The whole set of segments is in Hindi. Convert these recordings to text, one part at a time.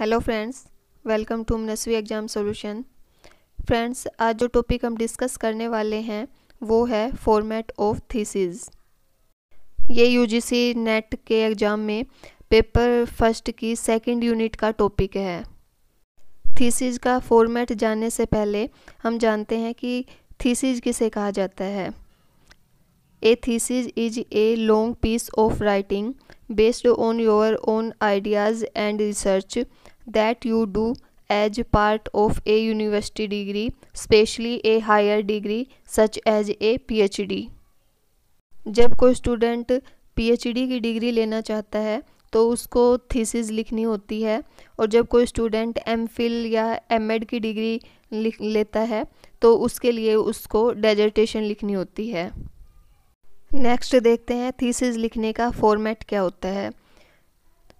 Hello friends welcome to Manasvi exam solution friends आज जो टॉपिक हम डिस्कस करने वाले हैं वो है फॉर्मेट ऑफ थीसिस ये यूजीसी नेट के एग्ज़ाम में पेपर फर्स्ट की सेकंड यूनिट का टॉपिक है थीसिस का फॉर्मेट जानने से पहले हम जानते हैं कि थीसिस किसे कहा जाता है a thesis is a long piece of writing based on your own ideas and research that you do as part of a university degree, especially a higher degree such as a PhD. जब कोई स्टूडेंट पीएचडी की डिग्री लेना चाहता है तो उसको थीसिस लिखनी होती है और जब कोई स्टूडेंट एम फिल या एम एड की डिग्री लेता है तो उसके लिए उसको डेजर्टेशन लिखनी होती है नेक्स्ट देखते हैं थीसिस लिखने का फॉर्मेट क्या होता है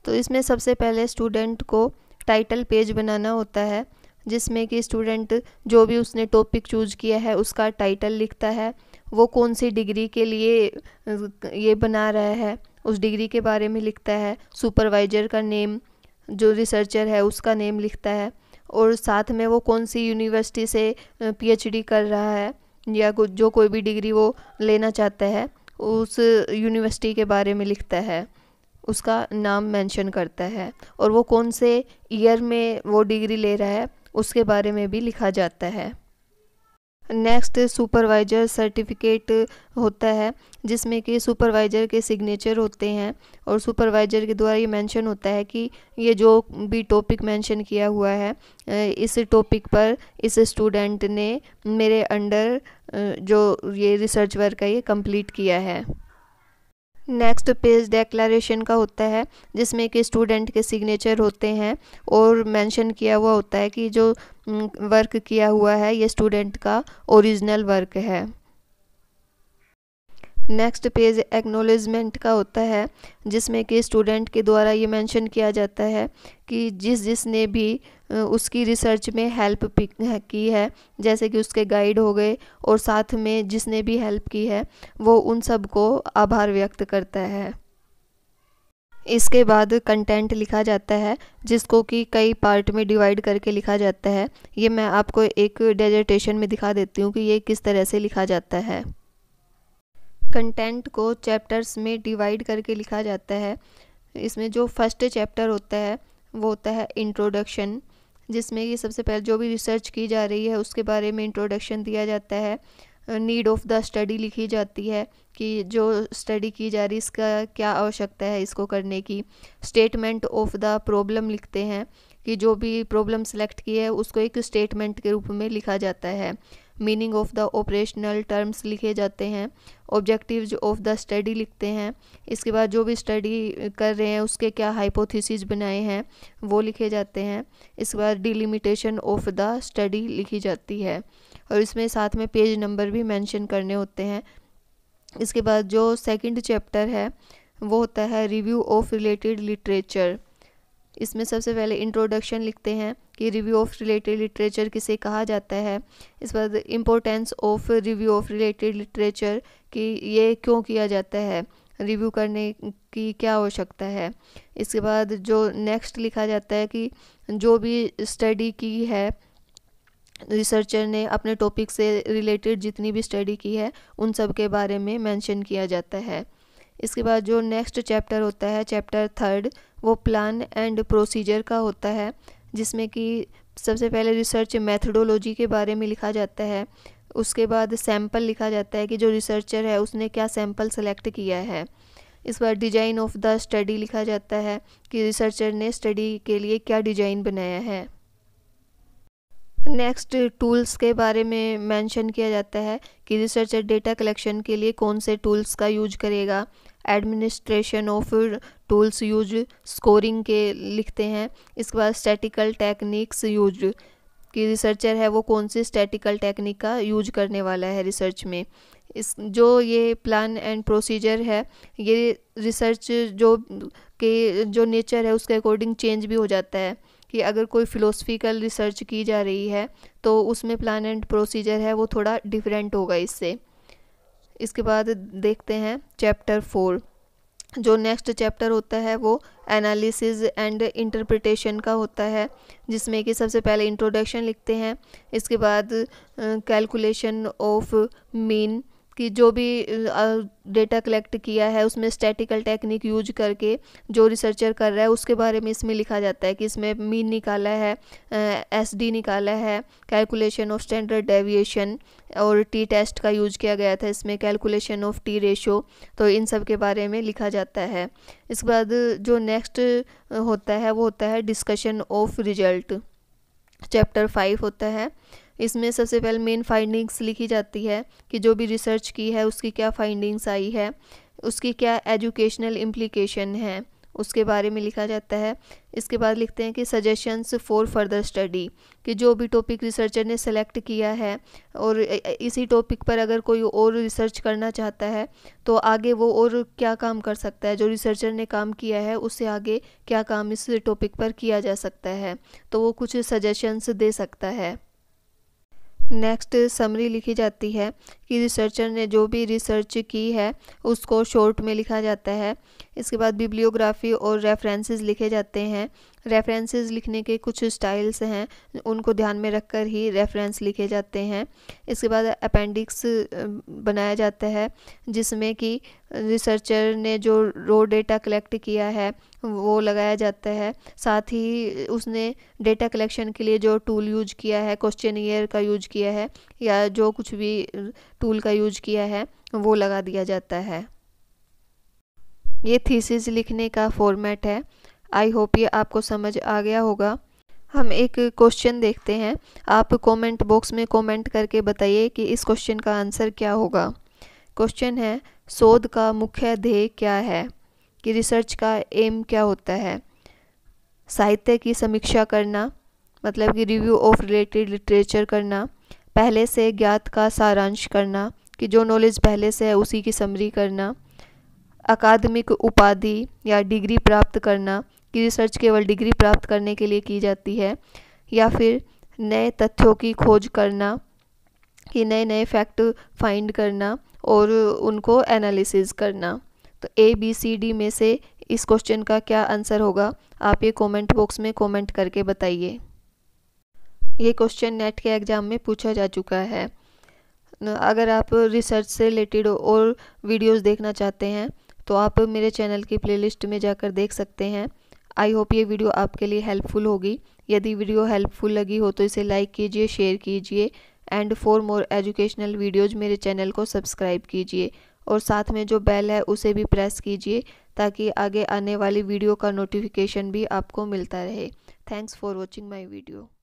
तो इसमें सबसे पहले स्टूडेंट को टाइटल पेज बनाना होता है जिसमें कि स्टूडेंट जो भी उसने टॉपिक चूज किया है उसका टाइटल लिखता है वो कौन सी डिग्री के लिए ये बना रहा है उस डिग्री के बारे में लिखता है सुपरवाइजर का नेम जो रिसर्चर है उसका नेम लिखता है और साथ में वो कौन सी यूनिवर्सिटी से पीएचडी कर रहा है या जो कोई भी डिग्री वो लेना चाहता है उस यूनिवर्सिटी के बारे में लिखता है उसका नाम मेंशन करता है और वो कौन से ईयर में वो डिग्री ले रहा है उसके बारे में भी लिखा जाता है नेक्स्ट सुपरवाइज़र सर्टिफिकेट होता है जिसमें कि सुपरवाइज़र के सिग्नेचर होते हैं और सुपरवाइज़र के द्वारा ये मेंशन होता है कि ये जो भी टॉपिक मेंशन किया हुआ है इस टॉपिक पर इस स्टूडेंट ने मेरे अंडर जो ये रिसर्च वर्क है ये कंप्लीट किया है नेक्स्ट पेज डेक्लेशन का होता है जिसमें कि स्टूडेंट के सिग्नेचर होते हैं और मेंशन किया हुआ होता है कि जो वर्क किया हुआ है ये स्टूडेंट का ओरिजिनल वर्क है नेक्स्ट पेज एक्नोलिजमेंट का होता है जिसमें कि स्टूडेंट के द्वारा ये मेंशन किया जाता है कि जिस जिस ने भी उसकी रिसर्च में हेल्प की है जैसे कि उसके गाइड हो गए और साथ में जिसने भी हेल्प की है वो उन सब को आभार व्यक्त करता है इसके बाद कंटेंट लिखा जाता है जिसको कि कई पार्ट में डिवाइड करके लिखा जाता है ये मैं आपको एक डेजर्टेशन में दिखा देती हूँ कि ये किस तरह से लिखा जाता है कंटेंट को चैप्टर्स में डिवाइड करके लिखा जाता है इसमें जो फर्स्ट चैप्टर होता है वो होता है इंट्रोडक्शन जिसमें कि सबसे पहले जो भी रिसर्च की जा रही है उसके बारे में इंट्रोडक्शन दिया जाता है नीड ऑफ़ द स्टडी लिखी जाती है कि जो स्टडी की जा रही है इसका क्या आवश्यकता है इसको करने की स्टेटमेंट ऑफ द प्रॉब्लम लिखते हैं कि जो भी प्रॉब्लम सेलेक्ट की है उसको एक स्टेटमेंट के रूप में लिखा जाता है meaning of the operational terms लिखे जाते हैं ऑब्जेक्टिव ऑफ द स्टडी लिखते हैं इसके बाद जो भी स्टडी कर रहे हैं उसके क्या हाइपोथिस बनाए हैं वो लिखे जाते हैं इसके बाद डिलिमिटेशन ऑफ द स्टडी लिखी जाती है और इसमें साथ में पेज नंबर भी मैंशन करने होते हैं इसके बाद जो सेकेंड चैप्टर है वो होता है रिव्यू ऑफ रिलेटेड लिटरेचर इसमें सबसे पहले इंट्रोडक्शन लिखते हैं कि रिव्यू ऑफ रिलेटेड लिटरेचर किसे कहा जाता है इस बाद importance of review of related literature कि ये क्यों किया जाता है रिव्यू करने की क्या हो सकता है इसके बाद जो नेक्स्ट लिखा जाता है कि जो भी स्टडी की है रिसर्चर ने अपने टॉपिक से रिलेटेड जितनी भी स्टडी की है उन सब के बारे में मेंशन किया जाता है इसके बाद जो नेक्स्ट चैप्टर होता है चैप्टर थर्ड वो प्लान एंड प्रोसीजर का होता है जिसमें कि सबसे पहले रिसर्च मैथडोलॉजी के बारे में लिखा जाता है उसके बाद सैम्पल लिखा जाता है कि जो रिसर्चर है उसने क्या सैम्पल सेलेक्ट किया है इस बार डिजाइन ऑफ द स्टडी लिखा जाता है कि रिसर्चर ने स्टडी के लिए क्या डिजाइन बनाया है नेक्स्ट टूल्स के बारे में मेंशन किया जाता है कि रिसर्चर डेटा कलेक्शन के लिए कौन से टूल्स का यूज करेगा administration of tools use scoring के लिखते हैं इसके बाद स्टैटिकल टेक्निक्स यूज कि रिसर्चर है वो कौन सी स्टैटिकल टेक्निक का यूज करने वाला है रिसर्च में इस जो ये प्लान एंड प्रोसीजर है ये रिसर्च जो के जो नेचर है उसके अकॉर्डिंग चेंज भी हो जाता है कि अगर कोई फ़िलोसफिकल रिसर्च की जा रही है तो उसमें प्लान एंड प्रोसीजर है वो थोड़ा डिफरेंट होगा इससे इसके बाद देखते हैं चैप्टर फोर जो नेक्स्ट चैप्टर होता है वो एनालिसिस एंड इंटरप्रिटेशन का होता है जिसमें कि सबसे पहले इंट्रोडक्शन लिखते हैं इसके बाद कैलकुलेशन ऑफ मीन कि जो भी डेटा कलेक्ट किया है उसमें स्टैटिकल टेक्निक यूज करके जो रिसर्चर कर रहा है उसके बारे में इसमें लिखा जाता है कि इसमें मीन निकाला है एस डी निकाला है कैलकुलेशन ऑफ स्टैंडर्ड डेविएशन और टी टेस्ट का यूज किया गया था इसमें कैलकुलेशन ऑफ टी रेशो तो इन सब के बारे में लिखा जाता है इसके बाद जो नेक्स्ट होता है वो होता है discussion of result chapter five होता है इसमें सबसे पहले मेन फाइंडिंग्स लिखी जाती है कि जो भी रिसर्च की है उसकी क्या फाइंडिंग्स आई है उसकी क्या एजुकेशनल इम्प्लीकेशन है उसके बारे में लिखा जाता है इसके बाद लिखते हैं कि सजेशंस फॉर फर्दर स्टडी कि जो भी टॉपिक रिसर्चर ने सेलेक्ट किया है और इसी टॉपिक पर अगर कोई और रिसर्च करना चाहता है तो आगे वो और क्या काम कर सकता है जो रिसर्चर ने काम किया है उससे आगे क्या काम इस टॉपिक पर किया जा सकता है तो वो कुछ सजेशंस दे सकता है नेक्स्ट समरी लिखी जाती है कि रिसर्चर ने जो भी रिसर्च की है उसको शॉर्ट में लिखा जाता है इसके बाद बिब्लियोग्राफी और रेफरेंसेस लिखे जाते हैं रेफरेंसेस लिखने के कुछ स्टाइल्स हैं उनको ध्यान में रखकर ही रेफरेंस लिखे जाते हैं इसके बाद अपेंडिक्स बनाया जाता है जिसमें कि रिसर्चर ने जो रो डेटा कलेक्ट किया है वो लगाया जाता है साथ ही उसने डेटा कलेक्शन के लिए जो टूल यूज किया है क्वेश्चन ईयर का यूज किया है या जो कुछ भी टूल का यूज किया है वो लगा दिया जाता है ये थीसिस लिखने का फॉर्मेट है आई होप ये आपको समझ आ गया होगा हम एक क्वेश्चन देखते हैं आप कमेंट बॉक्स में कमेंट करके बताइए कि इस क्वेश्चन का आंसर क्या होगा क्वेश्चन है शोध का मुख्य ध्येय क्या है कि रिसर्च का एम क्या होता है साहित्य की समीक्षा करना मतलब कि रिव्यू ऑफ रिलेटेड लिटरेचर करना पहले से ज्ञात का सारांश करना कि जो नॉलेज पहले से है उसी की समरी करना अकादमिक उपाधि या डिग्री प्राप्त करना कि रिसर्च केवल डिग्री प्राप्त करने के लिए की जाती है या फिर नए तथ्यों की खोज करना कि नए नए फैक्ट फाइंड करना और उनको एनालिसिस करना तो ए बी सी डी में से इस क्वेश्चन का क्या आंसर होगा आप ये कमेंट बॉक्स में कमेंट करके बताइए ये क्वेश्चन नेट के एग्ज़ाम में पूछा जा चुका है अगर आप रिसर्च से रिलेटेड और वीडियोस देखना चाहते हैं तो आप मेरे चैनल की प्लेलिस्ट में जाकर देख सकते हैं आई होप ये वीडियो आपके लिए हेल्पफुल होगी यदि वीडियो हेल्पफुल लगी हो तो इसे लाइक कीजिए शेयर कीजिए and for more educational videos मेरे चैनल को सब्सक्राइब कीजिए और साथ में जो बेल है उसे भी प्रेस कीजिए ताकि आगे आने वाली वीडियो का नोटिफिकेशन भी आपको मिलता रहे thanks for watching my video